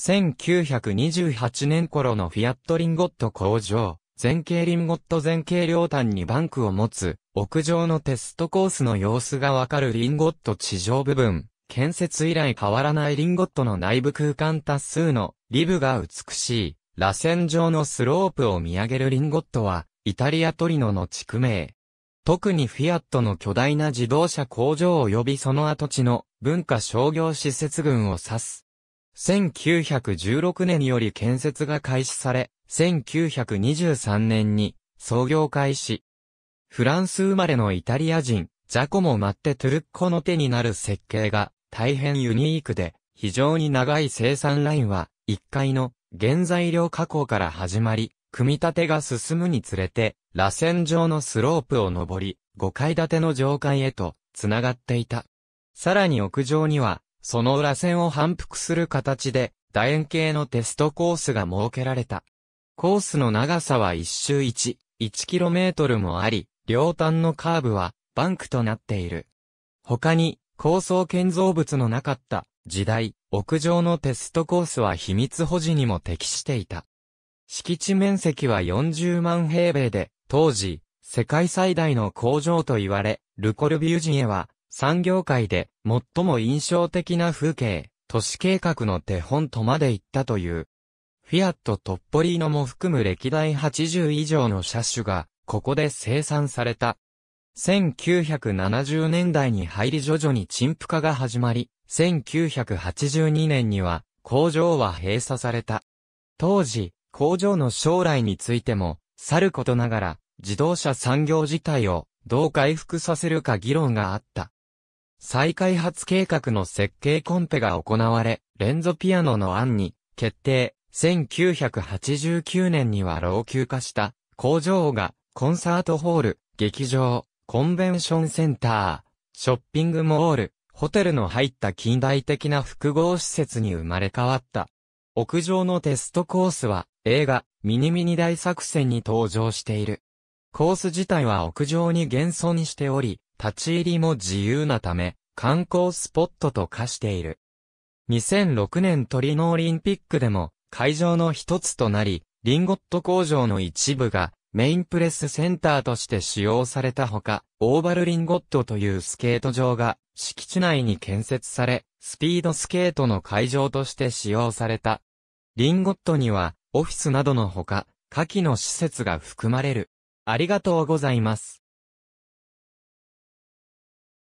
1928年頃のフィアットリンゴット工場、前景リンゴット前景両端にバンクを持つ、屋上のテストコースの様子がわかるリンゴット地上部分、建設以来変わらないリンゴットの内部空間多数のリブが美しい、螺旋状のスロープを見上げるリンゴットは、イタリアトリノの地区名。特にフィアットの巨大な自動車工場及びその跡地の文化商業施設群を指す。1916年より建設が開始され、1923年に創業開始。フランス生まれのイタリア人、ジャコモ・マッテ・トゥルッコの手になる設計が大変ユニークで、非常に長い生産ラインは1階の原材料加工から始まり、組み立てが進むにつれて、螺旋状のスロープを登り、5階建ての上階へと繋がっていた。さらに屋上にはその裏線を反復する形で、楕円形のテストコースが設けられた。コースの長さは一周 1.1km もあり、両端のカーブはバンクとなっている。他に、高層建造物のなかった時代、屋上のテストコースは秘密保持にも適していた。敷地面積は40万平米で、当時、世界最大の工場と言われ、ルコルビュジエは、産業界で最も印象的な風景、都市計画の手本とまでいったという。フィアット・トッポリーノも含む歴代80以上の車種が、ここで生産された。1970年代に入り徐々に陳腐化が始まり、1982年には工場は閉鎖された。当時、工場の将来についても、去ることながら、自動車産業自体をどう回復させるか議論があった。再開発計画の設計コンペが行われ、レンゾピアノの案に決定、1989年には老朽化した工場がコンサートホール、劇場、コンベンションセンター、ショッピングモール、ホテルの入った近代的な複合施設に生まれ変わった。屋上のテストコースは映画ミニミニ大作戦に登場している。コース自体は屋上に現存しており、立ち入りも自由なため、観光スポットと化している。2006年トリノオリンピックでも会場の一つとなり、リンゴット工場の一部がメインプレスセンターとして使用されたほか、オーバルリンゴットというスケート場が敷地内に建設され、スピードスケートの会場として使用された。リンゴットにはオフィスなどのほか、下記の施設が含まれる。ありがとうございます。